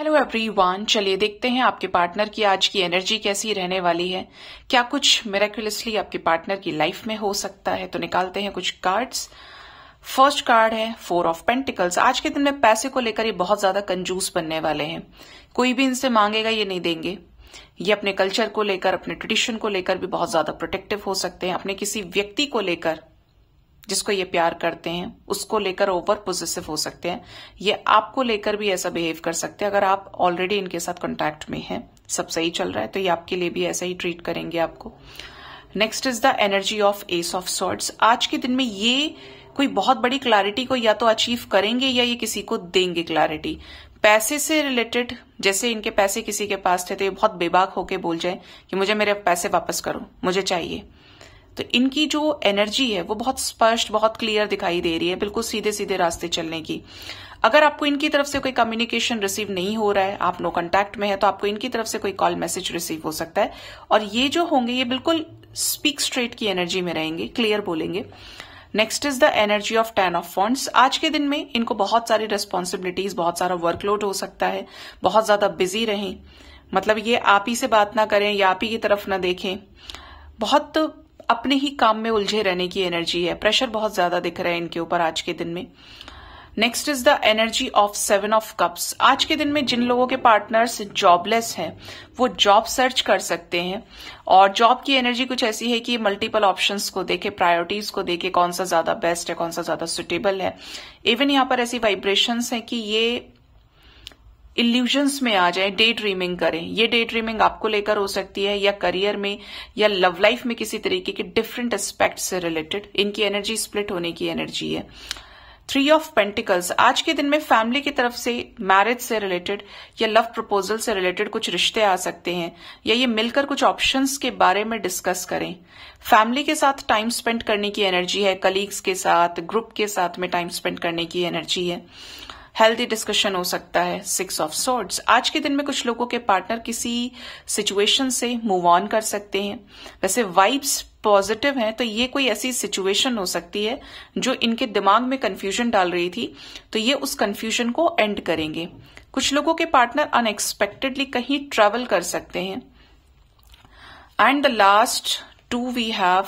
hello everyone चलिए देखते हैं आपके पार्टनर की आज की एनर्जी कैसी रहने वाली है क्या कुछ मेरेक्युलसली आपके पार्टनर की लाइफ में हो सकता है तो निकालते हैं कुछ कार्ड्स फर्स्ट कार्ड है फोर ऑफ पेंटिकल्स आज के दिन में पैसे को लेकर ये बहुत ज्यादा कंजूस बनने वाले हैं कोई भी इनसे मांगेगा ये नहीं देंगे ये अपने कल्चर को लेकर अपने ट्रेडिशन को लेकर भी बहुत ज्यादा प्रोटेक्टिव हो सकते हैं अपने किसी व्यक्ति को लेकर जिसको ये प्यार करते हैं उसको लेकर ओवर पोजिसिव हो सकते हैं ये आपको लेकर भी ऐसा बिहेव कर सकते हैं अगर आप ऑलरेडी इनके साथ कॉन्टेक्ट में हैं सब सही चल रहा है तो ये आपके लिए भी ऐसा ही ट्रीट करेंगे आपको next is the energy of ace of swords आज के दिन में ये कोई बहुत बड़ी क्लैरिटी को या तो अचीव करेंगे या ये किसी को देंगे क्लैरिटी पैसे से रिलेटेड जैसे इनके पैसे किसी के पास थे तो ये बहुत बेबाक होके बोल जाए कि मुझे मेरे पैसे वापस करो मुझे चाहिए तो इनकी जो एनर्जी है वो बहुत स्पष्ट बहुत क्लियर दिखाई दे रही है बिल्कुल सीधे सीधे रास्ते चलने की अगर आपको इनकी तरफ से कोई कम्युनिकेशन रिसीव नहीं हो रहा है आप नो कॉन्टैक्ट में है तो आपको इनकी तरफ से कोई कॉल मैसेज रिसीव हो सकता है और ये जो होंगे ये बिल्कुल स्पीक स्ट्रेट की एनर्जी में रहेंगे क्लियर बोलेंगे next is the energy of ten of wands आज के दिन में इनको बहुत सारी रिस्पॉन्सिबिलिटीज बहुत सारा वर्कलोड हो सकता है बहुत ज्यादा बिजी रहें मतलब ये आप ही से बात ना करें या आप ही की तरफ ना देखें बहुत अपने ही काम में उलझे रहने की एनर्जी है प्रेशर बहुत ज्यादा दिख रहा है इनके ऊपर आज के दिन में next is the energy of seven of cups आज के दिन में जिन लोगों के पार्टनर्स जॉबलेस हैं वो जॉब सर्च कर सकते हैं और जॉब की एनर्जी कुछ ऐसी है कि मल्टीपल ऑप्शंस को देखे प्रायोरिटीज को देखे कौन सा ज्यादा बेस्ट है कौन सा ज्यादा सुटेबल है इवन यहां पर ऐसी वाइब्रेशंस हैं कि ये इल्यूजन्स में आ जाए डे ड्रीमिंग करें ये डे ड्रीमिंग आपको लेकर हो सकती है या करियर में या लव लाइफ में किसी तरीके के डिफरेंट एस्पेक्ट से रिलेटेड इनकी एनर्जी स्प्लिट होने की एनर्जी है थ्री ऑफ पेंटिकल्स आज के दिन में फैमिली की तरफ से मैरिज से रिलेटेड या लव प्रपोजल से रिलेटेड कुछ रिश्ते आ सकते हैं या ये मिलकर कुछ ऑप्शंस के बारे में डिस्कस करें फैमिली के साथ टाइम स्पेंड करने की एनर्जी है कलीग्स के साथ ग्रुप के साथ में टाइम स्पेंड करने की एनर्जी है हेल्दी डिस्कशन हो सकता है सिक्स ऑफ सोर्ड्स आज के दिन में कुछ लोगों के पार्टनर किसी सिचुएशन से मूव ऑन कर सकते हैं वैसे वाइब्स पॉजिटिव हैं तो ये कोई ऐसी सिचुएशन हो सकती है जो इनके दिमाग में कंफ्यूजन डाल रही थी तो ये उस कंफ्यूजन को एंड करेंगे कुछ लोगों के पार्टनर अनएक्सपेक्टेडली कहीं ट्रेवल कर सकते हैं and the last two we have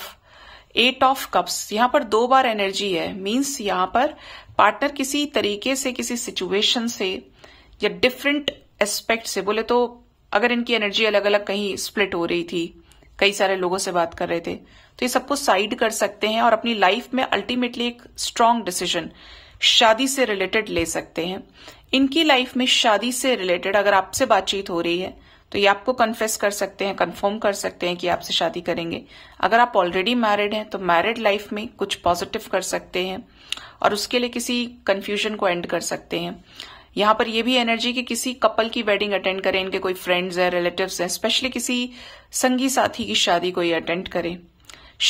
eight of cups यहां पर दो बार एनर्जी है मीन्स यहां पर पार्टनर किसी तरीके से किसी सिचुएशन से या डिफरेंट एस्पेक्ट से बोले तो अगर इनकी एनर्जी अलग अलग कहीं स्प्लिट हो रही थी कई सारे लोगों से बात कर रहे थे तो ये सबको साइड कर सकते हैं और अपनी लाइफ में अल्टीमेटली एक स्ट्रांग डिसीजन शादी से रिलेटेड ले सकते हैं इनकी लाइफ में शादी से रिलेटेड अगर आपसे बातचीत हो रही है तो ये आपको कन्फेस कर सकते हैं कन्फर्म कर सकते हैं कि आपसे शादी करेंगे अगर आप ऑलरेडी मैरिड हैं तो मैरिड लाइफ में कुछ पॉजिटिव कर सकते हैं और उसके लिए किसी कन्फ्यूजन को एंड कर सकते हैं यहां पर यह भी एनर्जी कि किसी कपल की वेडिंग अटेंड करें इनके कोई फ्रेंड्स हैं रिलेटिव्स हैं स्पेशली किसी संगी साथी की शादी को ये अटेंड करें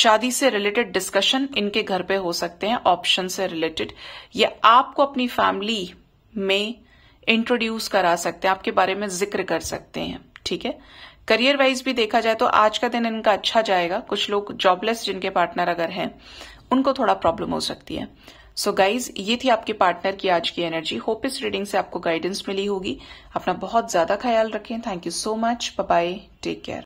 शादी से रिलेटेड डिस्कशन इनके घर पे हो सकते हैं ऑप्शन से रिलेटेड या आपको अपनी फैमिली में इंट्रोड्यूस करा सकते हैं आपके बारे में जिक्र कर सकते हैं ठीक है करियर वाइज भी देखा जाए तो आज का दिन इनका अच्छा जाएगा कुछ लोग जॉबलेस जिनके पार्टनर अगर हैं उनको थोड़ा प्रॉब्लम हो सकती है सो so गाइज ये थी आपके पार्टनर की आज की एनर्जी होप इस रीडिंग से आपको गाइडेंस मिली होगी अपना बहुत ज्यादा ख्याल रखें thank you so much bye take care